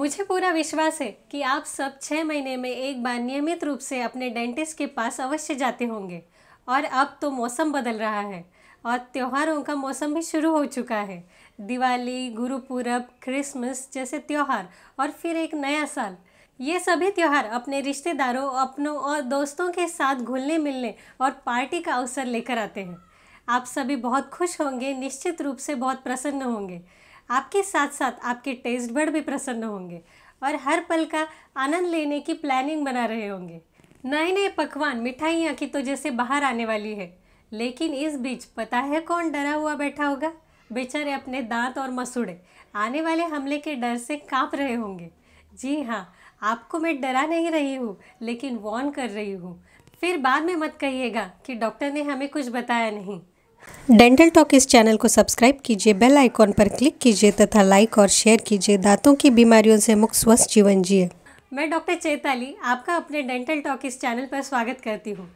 मुझे पूरा विश्वास है कि आप सब छः महीने में एक बार नियमित रूप से अपने डेंटिस्ट के पास अवश्य जाते होंगे और अब तो मौसम बदल रहा है और त्योहारों का मौसम भी शुरू हो चुका है दिवाली गुरुपूरब क्रिसमस जैसे त्यौहार और फिर एक नया साल ये सभी त्यौहार अपने रिश्तेदारों अपनों और दोस्तों के साथ घुलने मिलने और पार्टी का अवसर लेकर आते हैं आप सभी बहुत खुश होंगे निश्चित रूप से बहुत प्रसन्न होंगे आपके साथ साथ आपके टेस्ट बर्ड भी प्रसन्न होंगे और हर पल का आनंद लेने की प्लानिंग बना रहे होंगे नए नए पकवान मिठाइयाँ की तो जैसे बाहर आने वाली है लेकिन इस बीच पता है कौन डरा हुआ बैठा होगा बेचारे अपने दांत और मसूड़े आने वाले हमले के डर से कांप रहे होंगे जी हाँ आपको मैं डरा नहीं रही हूँ लेकिन वॉर्न कर रही हूँ फिर बाद में मत कहिएगा कि डॉक्टर ने हमें कुछ बताया नहीं डेंटल टॉक इस चैनल को सब्सक्राइब कीजिए बेल आइकॉन पर क्लिक कीजिए तथा लाइक और शेयर कीजिए दांतों की बीमारियों से मुक्त स्वस्थ जीवन जिए मैं डॉक्टर चेताली आपका अपने डेंटल टॉक इस चैनल पर स्वागत करती हूँ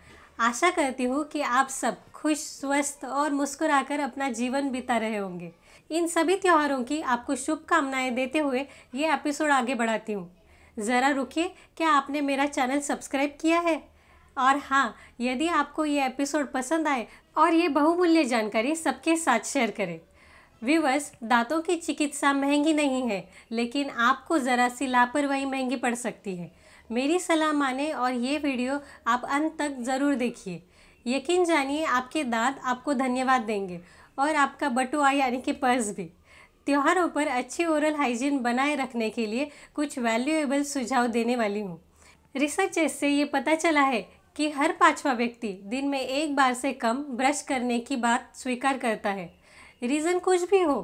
आशा करती हूँ कि आप सब खुश स्वस्थ और मुस्कुराकर अपना जीवन बिता रहे होंगे इन सभी त्योहारों की आपको शुभकामनाएं देते हुए ये एपिसोड आगे बढ़ाती हूँ ज़रा रुकिए क्या आपने मेरा चैनल सब्सक्राइब किया है और हाँ यदि आपको ये एपिसोड पसंद आए और ये बहुमूल्य जानकारी सबके साथ शेयर करें व्यूवर्स दांतों की चिकित्सा महंगी नहीं है लेकिन आपको ज़रा सी लापरवाही महंगी पड़ सकती है मेरी सलाह माने और ये वीडियो आप अंत तक ज़रूर देखिए यकीन जानिए आपके दांत आपको धन्यवाद देंगे और आपका बटुआ यानी कि पर्स भी त्योहारों पर अच्छी ओरल हाइजीन बनाए रखने के लिए कुछ वैल्यूएबल सुझाव देने वाली हूँ रिसर्चेस से ये पता चला है कि हर पांचवा व्यक्ति दिन में एक बार से कम ब्रश करने की बात स्वीकार करता है रीज़न कुछ भी हो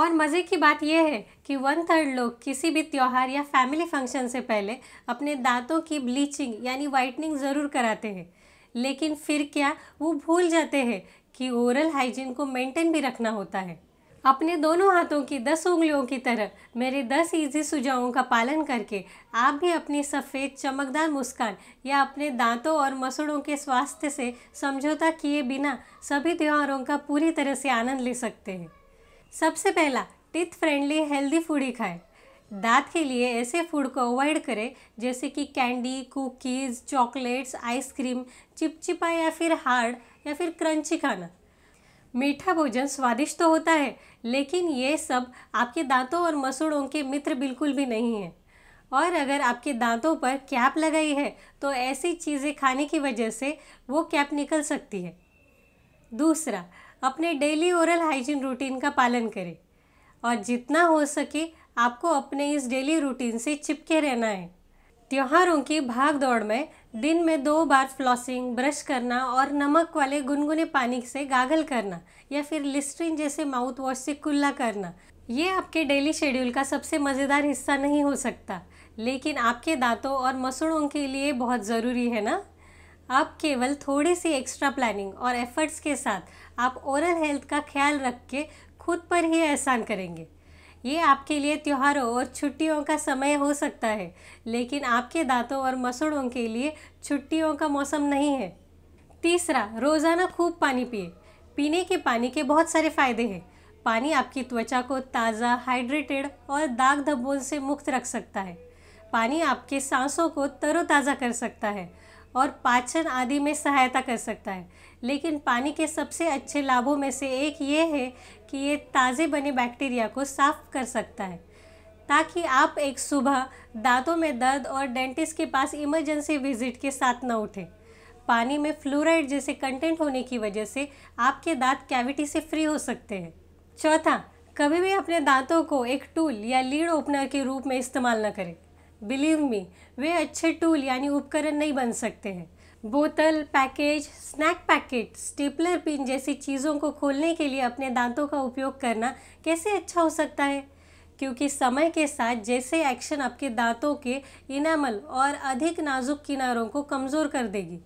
और मज़े की बात यह है कि वन थर्ड लोग किसी भी त्यौहार या फैमिली फंक्शन से पहले अपने दांतों की ब्लीचिंग यानी वाइटनिंग ज़रूर कराते हैं लेकिन फिर क्या वो भूल जाते हैं कि ओरल हाइजीन को मेंटेन भी रखना होता है अपने दोनों हाथों की दस उंगलियों की तरह मेरे दस इजी सुझावों का पालन करके आप भी अपनी सफ़ेद चमकदार मुस्कान या अपने दांतों और मसूड़ों के स्वास्थ्य से समझौता किए बिना सभी त्योहारों का पूरी तरह से आनंद ले सकते हैं सबसे पहला टिथ फ्रेंडली हेल्दी फूड ही खाएं दांत के लिए ऐसे फूड को अवॉइड करें जैसे कि कैंडी कुकीज़ चॉकलेट्स आइसक्रीम चिपचिपा या फिर हार्ड या फिर क्रंची खाना मीठा भोजन स्वादिष्ट तो होता है लेकिन ये सब आपके दांतों और मसूड़ों के मित्र बिल्कुल भी नहीं हैं और अगर आपके दांतों पर कैप लगाई है तो ऐसी चीज़ें खाने की वजह से वो कैप निकल सकती है दूसरा अपने डेली ओरल हाइजीन रूटीन का पालन करें और जितना हो सके आपको अपने इस डेली रूटीन से चिपके रहना है त्योहारों की भाग दौड़ में दिन में दो बार फ्लॉसिंग ब्रश करना और नमक वाले गुनगुने पानी से गागल करना या फिर लिस्ट्रिन जैसे माउथ वॉश से कुल्ला करना ये आपके डेली शेड्यूल का सबसे मज़ेदार हिस्सा नहीं हो सकता लेकिन आपके दांतों और मसूड़ों के लिए बहुत ज़रूरी है ना आप केवल थोड़ी सी एक्स्ट्रा प्लानिंग और एफर्ट्स के साथ आप ओरल हेल्थ का ख्याल रख के खुद पर ही एहसान करेंगे ये आपके लिए त्योहारों और छुट्टियों का समय हो सकता है लेकिन आपके दांतों और मसूड़ों के लिए छुट्टियों का मौसम नहीं है तीसरा रोज़ाना खूब पानी पिए पीने के पानी के बहुत सारे फ़ायदे हैं पानी आपकी त्वचा को ताज़ा हाइड्रेटेड और दाग धब्बों से मुक्त रख सकता है पानी आपके सांसों को तरोताज़ा कर सकता है और पाचन आदि में सहायता कर सकता है लेकिन पानी के सबसे अच्छे लाभों में से एक ये है कि ये ताज़े बने बैक्टीरिया को साफ कर सकता है ताकि आप एक सुबह दांतों में दर्द और डेंटिस्ट के पास इमरजेंसी विजिट के साथ न उठें पानी में फ्लोराइड जैसे कंटेंट होने की वजह से आपके दांत कैविटी से फ्री हो सकते हैं चौथा कभी भी अपने दांतों को एक टूल या लीड ओपनर के रूप में इस्तेमाल न करें बिलीव मी वे अच्छे टूल यानी उपकरण नहीं बन सकते हैं बोतल package snack packet stapler pin जैसी चीज़ों को खोलने के लिए अपने दांतों का उपयोग करना कैसे अच्छा हो सकता है क्योंकि समय के साथ जैसे एक्शन आपके दांतों के इनामल और अधिक नाजुक किनारों को कमज़ोर कर देगी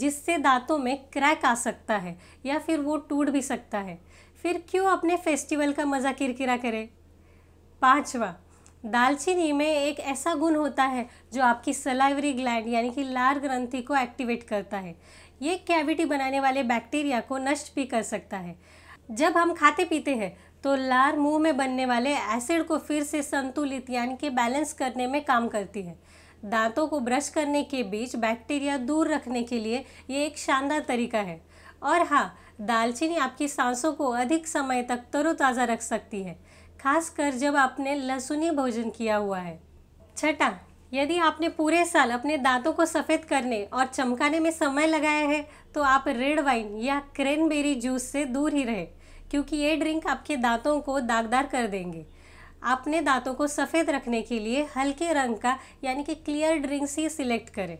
जिससे दांतों में क्रैक आ सकता है या फिर वो टूट भी सकता है फिर क्यों अपने फेस्टिवल का मज़ा किरकिरा करें पाँचवा दालचीनी में एक ऐसा गुण होता है जो आपकी सलाइवरी ग्लैंड यानी कि लार ग्रंथि को एक्टिवेट करता है ये कैविटी बनाने वाले बैक्टीरिया को नष्ट भी कर सकता है जब हम खाते पीते हैं तो लार मुंह में बनने वाले एसिड को फिर से संतुलित यानी कि बैलेंस करने में काम करती है दांतों को ब्रश करने के बीच बैक्टीरिया दूर रखने के लिए ये एक शानदार तरीका है और हाँ दालचीनी आपकी सांसों को अधिक समय तक तरोताज़ा रख सकती है खासकर जब आपने लहसुनी भोजन किया हुआ है छठा यदि आपने पूरे साल अपने दांतों को सफ़ेद करने और चमकाने में समय लगाया है तो आप रेड वाइन या क्रेनबेरी जूस से दूर ही रहें क्योंकि ये ड्रिंक आपके दांतों को दागदार कर देंगे अपने दांतों को सफ़ेद रखने के लिए हल्के रंग का यानी कि क्लियर ड्रिंक्स ही सिलेक्ट करें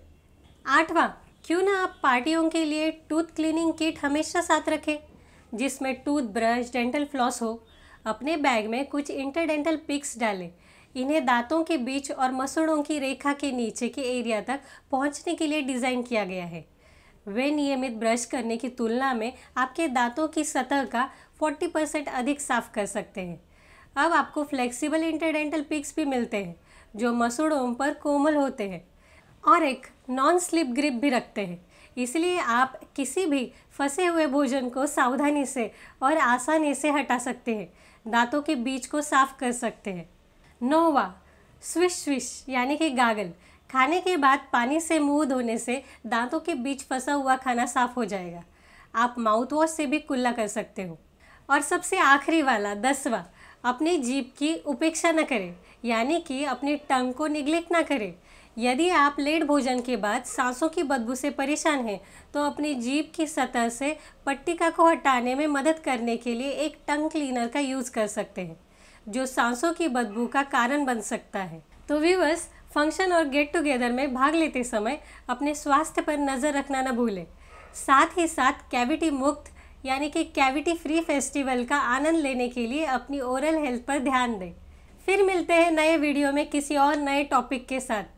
आठवां क्यों ना आप पार्टियों के लिए टूथ क्लीनिंग किट हमेशा साथ रखें जिसमें टूथ ब्रश डेंटल फ्लॉस हो अपने बैग में कुछ इंटरडेंटल पिक्स डालें इन्हें दांतों के बीच और मसूड़ों की रेखा के नीचे के एरिया तक पहुंचने के लिए डिज़ाइन किया गया है वे नियमित ब्रश करने की तुलना में आपके दांतों की सतह का 40 परसेंट अधिक साफ कर सकते हैं अब आपको फ्लेक्सिबल इंटरडेंटल पिक्स भी मिलते हैं जो मसूड़ों पर कोमल होते हैं और एक नॉन स्लिप ग्रिप भी रखते हैं इसलिए आप किसी भी फंसे हुए भोजन को सावधानी से और आसानी से हटा सकते हैं दांतों के बीच को साफ कर सकते हैं नोवा स्विश स्विश यानी कि गागल खाने के बाद पानी से मुंह धोने से दांतों के बीच फंसा हुआ खाना साफ हो जाएगा आप माउथ वॉश से भी कुल्ला कर सकते हो और सबसे आखिरी वाला दसवा अपनी जीप की उपेक्षा न करें यानी कि अपनी टंग को निगलेक्ट ना करें यदि आप लेट भोजन के बाद सांसों की बदबू से परेशान हैं तो अपनी जीभ की सतह से पट्टिका को हटाने में मदद करने के लिए एक टंग क्लीनर का यूज़ कर सकते हैं जो सांसों की बदबू का कारण बन सकता है तो व्यूवर्स फंक्शन और गेट टुगेदर में भाग लेते समय अपने स्वास्थ्य पर नज़र रखना न भूलें साथ ही साथ कैविटी मुक्त यानी कि कैविटी फ्री फेस्टिवल का आनंद लेने के लिए अपनी ओरल हेल्थ पर ध्यान दें फिर मिलते हैं नए वीडियो में किसी और नए टॉपिक के साथ